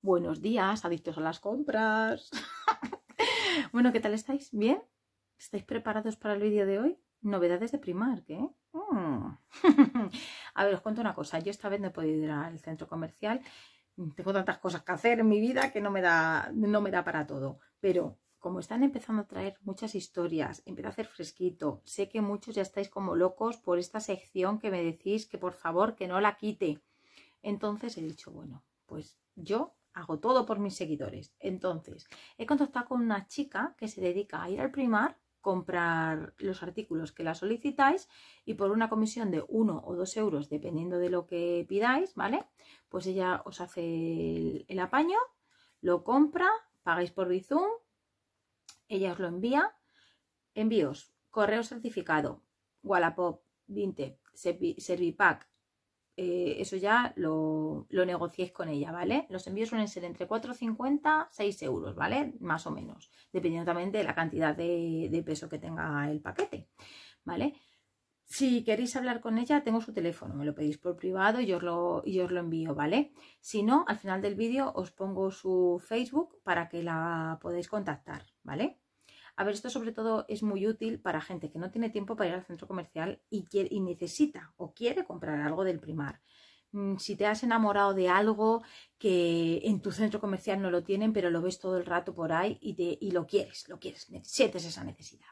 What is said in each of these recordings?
Buenos días, adictos a las compras. bueno, ¿qué tal estáis? ¿Bien? ¿Estáis preparados para el vídeo de hoy? Novedades de Primark, ¿eh? Mm. a ver, os cuento una cosa. Yo esta vez no he podido ir al centro comercial. Tengo tantas cosas que hacer en mi vida que no me da, no me da para todo. Pero como están empezando a traer muchas historias, empieza a hacer fresquito. Sé que muchos ya estáis como locos por esta sección que me decís que por favor que no la quite. Entonces he dicho, bueno, pues yo hago todo por mis seguidores. Entonces, he contactado con una chica que se dedica a ir al primar, comprar los artículos que la solicitáis y por una comisión de uno o dos euros, dependiendo de lo que pidáis, ¿vale? Pues ella os hace el, apaño, lo compra, pagáis por Bizum, ella os lo envía. Envíos, correo certificado, Wallapop, Vinted, Servipack, eh, eso ya lo, lo negociéis con ella, ¿vale? Los envíos suelen ser entre 4,50 6 euros, ¿vale? Más o menos, dependiendo también de la cantidad de, peso que tenga el paquete, ¿vale? Si queréis hablar con ella, tengo su teléfono, me lo pedís por privado y yo lo, y os lo envío, ¿vale? Si no, al final del vídeo os pongo su Facebook para que la podáis contactar, ¿vale? A ver, esto sobre todo es muy útil para gente que no tiene tiempo para ir al centro comercial y, y necesita o quiere comprar algo del primar mm, si te has enamorado de algo que en tu centro comercial no lo tienen, pero lo ves todo el rato por ahí y, y lo quieres, lo quieres, sientes esa necesidad.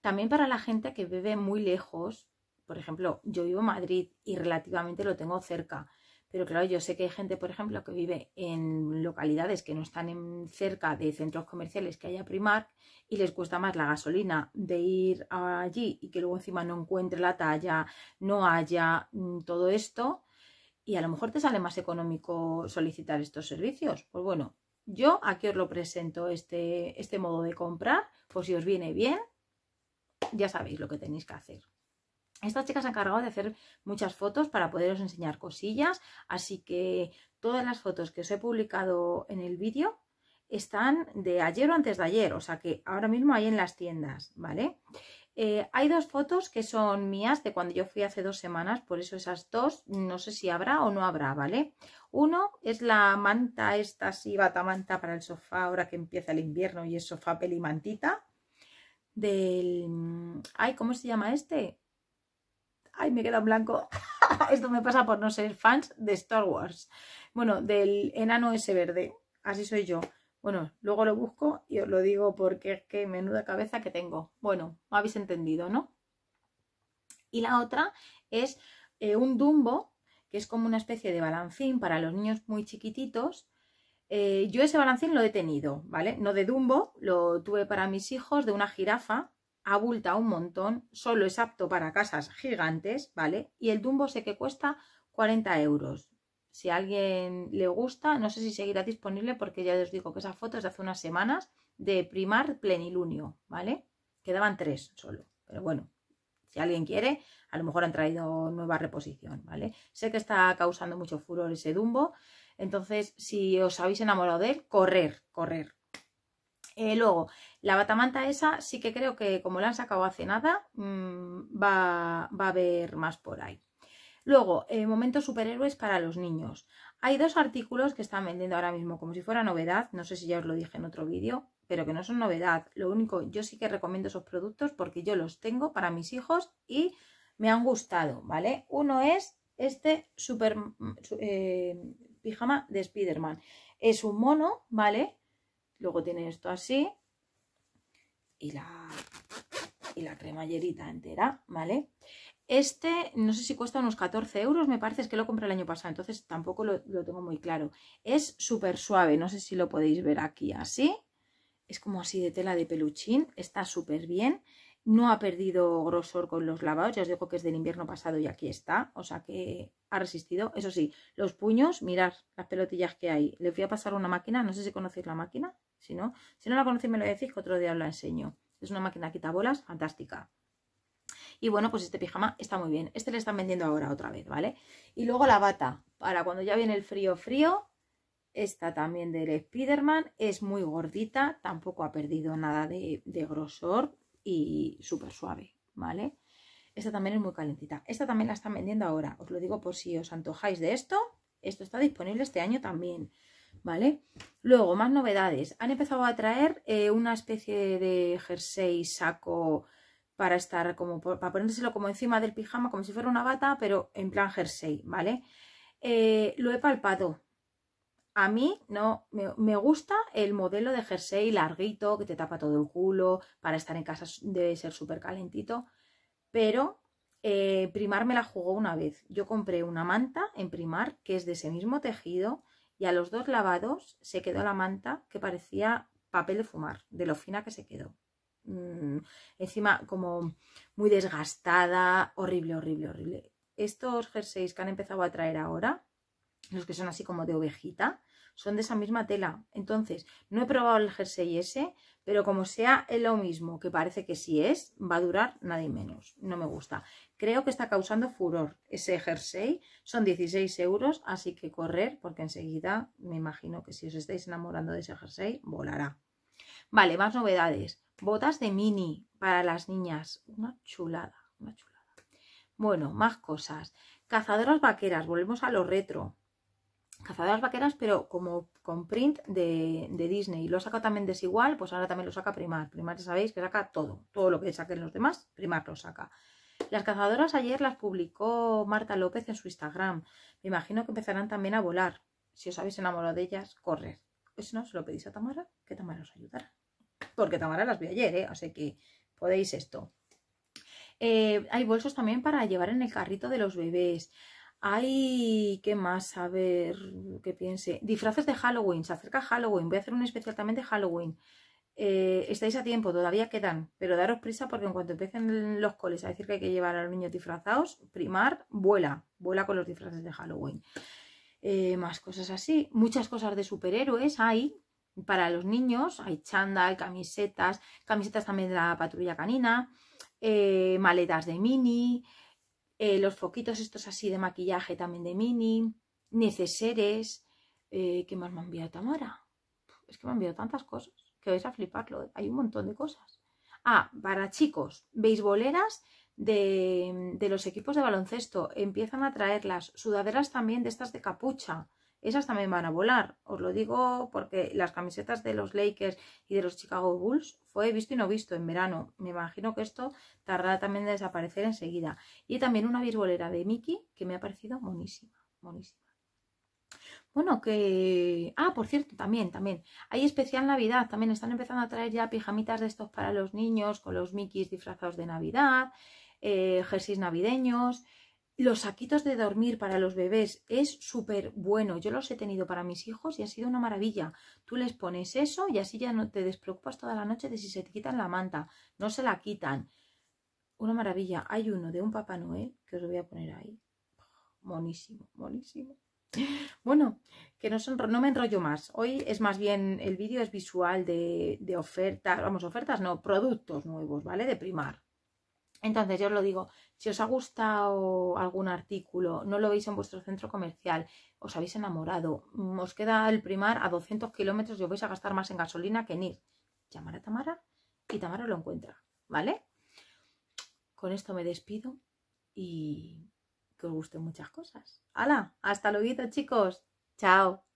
También para la gente que vive muy lejos, por ejemplo, yo vivo en Madrid y relativamente lo tengo cerca, pero claro, yo sé que hay gente, por ejemplo, que vive en localidades que no están cerca de centros comerciales que haya Primark y les cuesta más la gasolina de ir allí y que luego encima no encuentre la talla, no haya mm, todo esto. Y a lo mejor te sale más económico solicitar estos servicios. Pues bueno, yo aquí os lo presento este, este, modo de comprar, por pues si os viene bien, ya sabéis lo que tenéis que hacer. Esta chica se ha encargado de hacer muchas fotos para poderos enseñar cosillas, así que todas las fotos que os he publicado en el vídeo están de ayer o antes de ayer, o sea que ahora mismo hay en las tiendas, ¿vale? Eh, hay dos fotos que son mías de cuando yo fui hace dos semanas, por eso esas dos no sé si habrá o no habrá, ¿vale? Uno es la manta esta así, batamanta para el sofá ahora que empieza el invierno y es sofá pelimantita del... Mm, ay, ¿cómo se llama este? Ay, me queda en blanco. Esto me pasa por no ser fans de Star Wars. Bueno, del enano ese verde. Así soy yo. Bueno, luego lo busco y os lo digo porque es que menuda cabeza que tengo. Bueno, habéis entendido, ¿no? Y la otra es eh, un Dumbo, que es como una especie de balancín para los niños muy chiquititos. Eh, yo ese balancín lo he tenido, ¿vale? No de Dumbo, lo tuve para mis hijos, de una jirafa, abulta un montón, solo es apto para casas gigantes, ¿vale? Y el Dumbo sé que cuesta 40 euros. Si a alguien le gusta, no sé si seguirá disponible porque ya os digo que esa foto es de hace unas semanas de primar plenilunio, ¿vale? Quedaban tres solo, pero bueno, si alguien quiere, a lo mejor han traído nueva reposición, ¿vale? Sé que está causando mucho furor ese Dumbo, entonces si os habéis enamorado de él, correr, correr, eh, luego, la batamanta esa sí que creo que como la han sacado hace nada, mm, va, a haber más por ahí. Luego, eh, momentos superhéroes para los niños. Hay dos artículos que están vendiendo ahora mismo como si fuera novedad, no sé si ya os lo dije en otro vídeo, pero que no son novedad. Lo único, yo sí que recomiendo esos productos porque yo los tengo para mis hijos y me han gustado, ¿vale? Uno es este super mm, eh, pijama de Spiderman. Es un mono, ¿vale? Luego tiene esto así y la, y la cremallerita entera, ¿vale? Este, no sé si cuesta unos 14 euros, me parece, es que lo compré el año pasado, entonces tampoco lo, lo tengo muy claro. Es súper suave, no sé si lo podéis ver aquí así. Es como así de tela de peluchín, está súper bien no ha perdido grosor con los lavados, ya os digo que es del invierno pasado y aquí está, o sea que ha resistido. Eso sí, los puños, mirad las pelotillas que hay. Le voy a pasar una máquina, no sé si conocéis la máquina, si no, si no la conocéis me lo decís que otro día os la enseño. Es una máquina quitabolas fantástica. Y bueno, pues este pijama está muy bien. Este le están vendiendo ahora otra vez, ¿vale? Y luego la bata, para cuando ya viene el frío frío, esta también del Spiderman es muy gordita, tampoco ha perdido nada de grosor, y súper suave, ¿vale? Esta también es muy calentita. Esta también la están vendiendo ahora. Os lo digo por si os antojáis de esto. Esto está disponible este año también, ¿vale? Luego, más novedades. Han empezado a traer eh, una especie de jersey, saco, para estar como, para ponérselo como encima del pijama, como si fuera una bata, pero en plan jersey, ¿vale? Eh, lo he palpado, a mí no me, gusta el modelo de jersey larguito que te tapa todo el culo para estar en casa debe ser súper calentito pero eh, Primar me la jugó una vez yo compré una manta en Primar que es de ese mismo tejido y a los dos lavados se quedó la manta que parecía papel de fumar de lo fina que se quedó mm, encima como muy desgastada horrible horrible horrible estos jerseys que han empezado a traer ahora los que son así como de ovejita, son de esa misma tela. Entonces, no he probado el jersey ese, pero como sea lo mismo, que parece que sí es, va a durar nada menos. No me gusta. Creo que está causando furor ese jersey. Son 16 euros, así que correr, porque enseguida me imagino que si os estáis enamorando de ese jersey, volará. Vale, más novedades. Botas de mini para las niñas. Una chulada, una chulada. Bueno, más cosas. Cazadoras vaqueras, volvemos a lo retro Cazadoras Vaqueras, pero como con print de, Disney. Lo saca también desigual, pues ahora también lo saca Primar. Primar ya sabéis que saca todo, todo lo que saquen los demás, Primar lo saca. Las cazadoras ayer las publicó Marta López en su Instagram. Me imagino que empezarán también a volar. Si os habéis enamorado de ellas, correr Pues si no, se lo pedís a Tamara, que Tamara os ayudará. Porque Tamara las vi ayer, ¿eh? Así que podéis esto. Eh, hay bolsos también para llevar en el carrito de los bebés hay ¿qué más? A ver, que piense. Disfraces de Halloween, se acerca Halloween, voy a hacer un especial también de Halloween. Eh, estáis a tiempo, todavía quedan, pero daros prisa porque en cuanto empiecen los coles a decir que hay que llevar a los niños disfrazados, primar, vuela, vuela con los disfraces de Halloween. Eh, más cosas así, muchas cosas de superhéroes hay para los niños, hay chandal, camisetas, camisetas también de la patrulla canina, eh, maletas de mini, eh, los foquitos estos así de maquillaje también de mini, neceseres, que eh, ¿qué más me ha enviado Tamara? Es que me han enviado tantas cosas que vais a fliparlo, ¿eh? hay un montón de cosas. Ah, para chicos, beisboleras de, de los equipos de baloncesto, empiezan a traerlas, sudaderas también de estas de capucha, esas también van a volar. Os lo digo porque las camisetas de los Lakers y de los Chicago Bulls fue visto y no visto en verano. Me imagino que esto tardará también en desaparecer enseguida. Y también una virbolera de Mickey que me ha parecido monísima, monísima. Bueno, que... Ah, por cierto, también, también. Hay especial Navidad, también están empezando a traer ya pijamitas de estos para los niños, con los Mickeys disfrazados de Navidad, eh, jerseys navideños. Los saquitos de dormir para los bebés es súper bueno. Yo los he tenido para mis hijos y ha sido una maravilla. Tú les pones eso y así ya no te despreocupas toda la noche de si se te quitan la manta. No se la quitan. Una maravilla. Hay uno de un Papá Noel que os lo voy a poner ahí. Monísimo, monísimo. Bueno, que no, no me enrollo más. Hoy es más bien, el vídeo es visual de, de ofertas, vamos, ofertas no, productos nuevos, ¿vale? De primar. Entonces, yo os lo digo, si os ha gustado algún artículo, no lo veis en vuestro centro comercial, os habéis enamorado, mm, os queda el primar a 200 kilómetros y os vais a gastar más en gasolina que en ir, llamar a Tamara y Tamara lo encuentra, ¿vale? Con esto me despido y que os gusten muchas cosas. ¡Hala! ¡Hasta luego, chicos! ¡Chao!